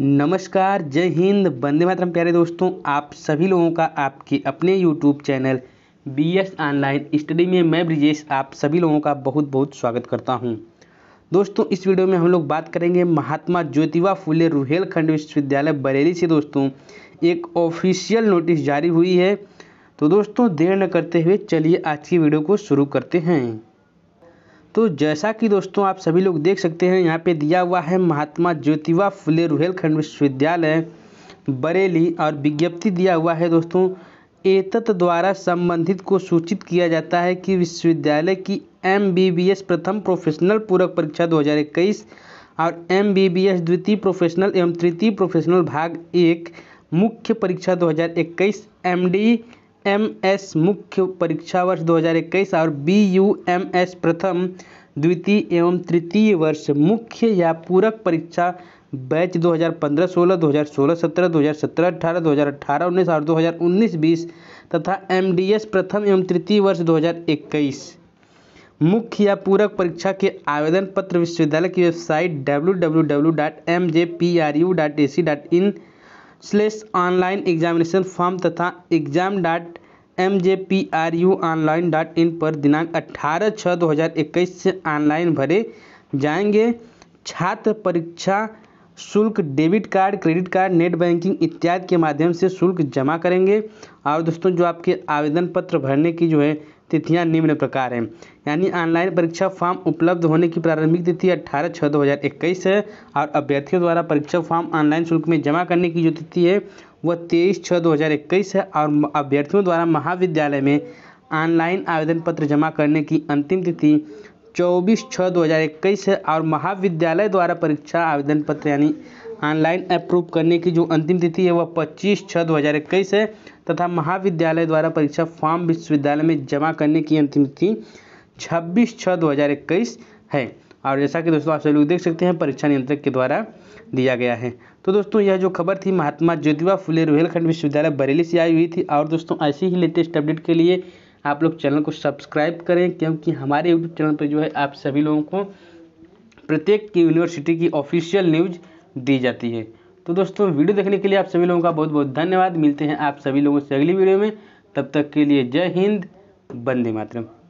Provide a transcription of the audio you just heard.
नमस्कार जय हिंद बंदे मातरम प्यारे दोस्तों आप सभी लोगों का आपके अपने YouTube channel B S online study में मैं ब्रिजेश आप सभी लोगों का बहुत बहुत स्वागत करता हूं दोस्तों इस वीडियो में हम लोग बात करेंगे महात्मा ज्योतिबा फुले रुहेलखंड विश्वविद्यालय बरेली से दोस्तों एक ऑफिशियल नोटिस जारी हुई है तो दोस्तों देर न करते हुए चलिए आज की वीडियो को शुरू करते हैं तो जैसा कि दोस्तों आप सभी लोग देख सकते हैं यहाँ पे दिया हुआ है महात्मा ज्योतिबा फुले रुहेलखंड विश्वविद्यालय बरेली और विज्ञप्ति दिया हुआ है दोस्तों एतत द्वारा संबंधित को सूचित किया जाता है कि विश्वविद्यालय की एम प्रथम प्रोफेशनल पूरक परीक्षा दो और एम द्वितीय प्रोफेशनल एवं तृतीय प्रोफेशनल भाग एक मुख्य परीक्षा 2021 एमडी एम एस मुख्य परीक्षा वर्ष 2021 और बी यू एम एस प्रथम द्वितीय एवं तृतीय वर्ष मुख्य या पूरक परीक्षा बैच 2015-16, 2016-17, 2017-18, 2018-19 और 2019-20 तथा एमडीएस प्रथम एवं तृतीय वर्ष 2021 मुख्य या पूरक परीक्षा के आवेदन पत्र विश्वविद्यालय की website W W W dot dot dot M J P R U A C in slash online examination form तथा exam dot M J P R U online dot in पर दिनांक 18 छः 2021 से ऑनलाइन भरे जाएंगे छात्र परीक्षा शुल्क debit card credit card net banking इत्यादि के माध्यम से शुल्क जमा करेंगे और दोस्तों जो आपके आवेदन पत्र भरने की जो है तिथियां निम्न प्रकार हैं यानी ऑनलाइन परीक्षा फॉर्म उपलब्ध होने की प्रारंभिक तिथि अट्ठारह छः दो हज़ार इक्कीस है और अभ्यर्थियों द्वारा परीक्षा फॉर्म ऑनलाइन शुल्क में जमा करने की जो तिथि है वह तेईस छः दो हज़ार इक्कीस है और अभ्यर्थियों द्वारा महाविद्यालय में ऑनलाइन आवेदन पत्र जमा करने की अंतिम तिथि चौबीस छः दो हज़ार इक्कीस है और महाविद्यालय द्वारा परीक्षा आवेदन पत्र यानी ऑनलाइन अप्रूव करने की जो अंतिम तिथि है वह पच्चीस छः दो हज़ार इक्कीस है तथा महाविद्यालय द्वारा परीक्षा फॉर्म विश्वविद्यालय में जमा करने की अंतिम तिथि छब्बीस छः दो हज़ार इक्कीस है और जैसा कि दोस्तों आप सभी लोग देख सकते हैं परीक्षा नियंत्रक के द्वारा दिया गया है तो दोस्तों यह जो खबर थी महात्मा ज्योतिबा फुले रोहेलखंड विश्वविद्यालय बरेली से आई हुई थी और दोस्तों ऐसी ही लेटेस्ट अपडेट के लिए आप लोग चैनल को सब्सक्राइब करें क्योंकि हमारे यूट्यूब चैनल पर जो है आप सभी लोगों को प्रत्येक की यूनिवर्सिटी की ऑफिशियल न्यूज दी जाती है तो दोस्तों वीडियो देखने के लिए आप सभी लोगों का बहुत बहुत धन्यवाद मिलते हैं आप सभी लोगों से अगली वीडियो में तब तक के लिए जय हिंद बंदे मातरम